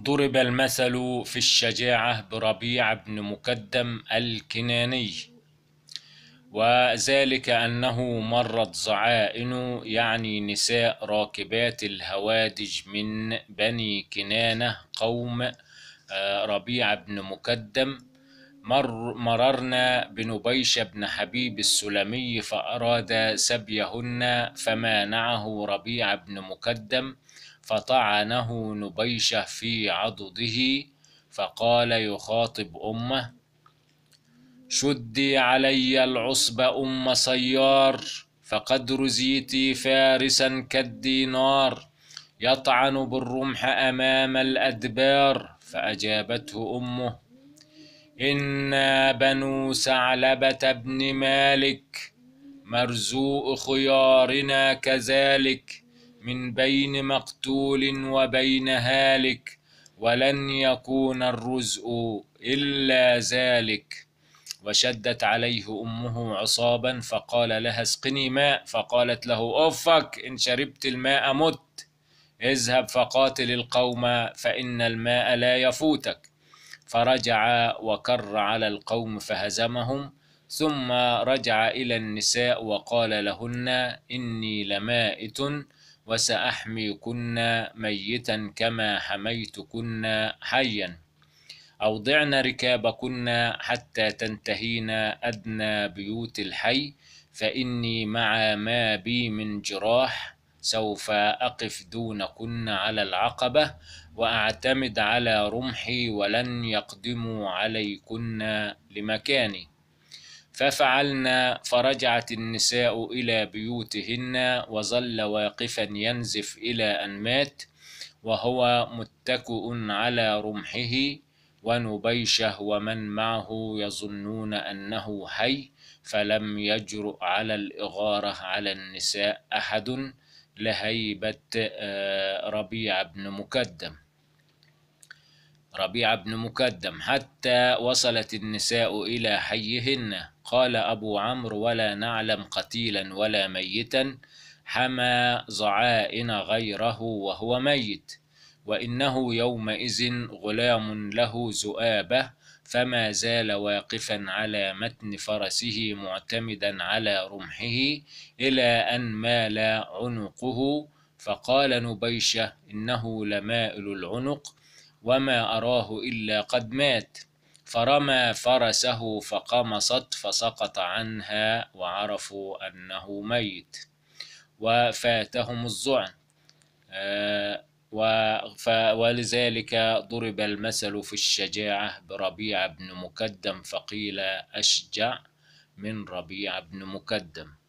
ضرب المثل في الشجاعة بربيع بن مقدم الكناني وذلك أنه مرت زعائن يعني نساء راكبات الهوادج من بني كنانة قوم آه، ربيع بن مقدم مر مررنا بنبيش بن حبيب السلمي فأراد سبيهن فمانعه ربيع بن مقدم فطعنه نبيشه في عضده فقال يخاطب امه شدي علي العصب ام صيار فقد رزيتي فارسا كالدينار يطعن بالرمح امام الادبار فاجابته امه انا بنو ثعلبه بن مالك مرزوء خيارنا كذلك من بين مقتول وبين هالك ولن يكون الرزء إلا ذلك وشدت عليه أمه عصابا فقال لها اسقني ماء فقالت له أفك إن شربت الماء مت اذهب فقاتل القوم فإن الماء لا يفوتك فرجع وكر على القوم فهزمهم ثم رجع إلى النساء وقال لهن إني لمائت وسأحميكن ميتا كما حميتكن حيا أوضعن ركابكن حتى تنتهين أدنى بيوت الحي فإني مع ما بي من جراح سوف أقف دونكن على العقبة وأعتمد على رمحي ولن يقدموا عليكن لمكاني ففعلنا فرجعت النساء إلى بيوتهن وظل واقفا ينزف إلى أن مات وهو متكئ على رمحه ونبيشه ومن معه يظنون أنه حي فلم يجرؤ على الإغارة على النساء أحد لهيبة آه، ربيع بن مكدم ربيعة بن مكدم حتى وصلت النساء إلى حيهن قال أبو عمرو ولا نعلم قتيلا ولا ميتا حمى زعائن غيره وهو ميت وإنه يومئذ غلام له زؤابة فما زال واقفا على متن فرسه معتمدا على رمحه إلى أن مال عنقه فقال نبيشة إنه لمائل العنق وما أراه إلا قد مات فرمى فرسه فقمصت فسقط عنها وعرفوا أنه ميت وفاتهم الذعن آه، ولذلك ضرب المثل في الشجاعة بربيع بن مكدم فقيل أشجع من ربيع بن مكدم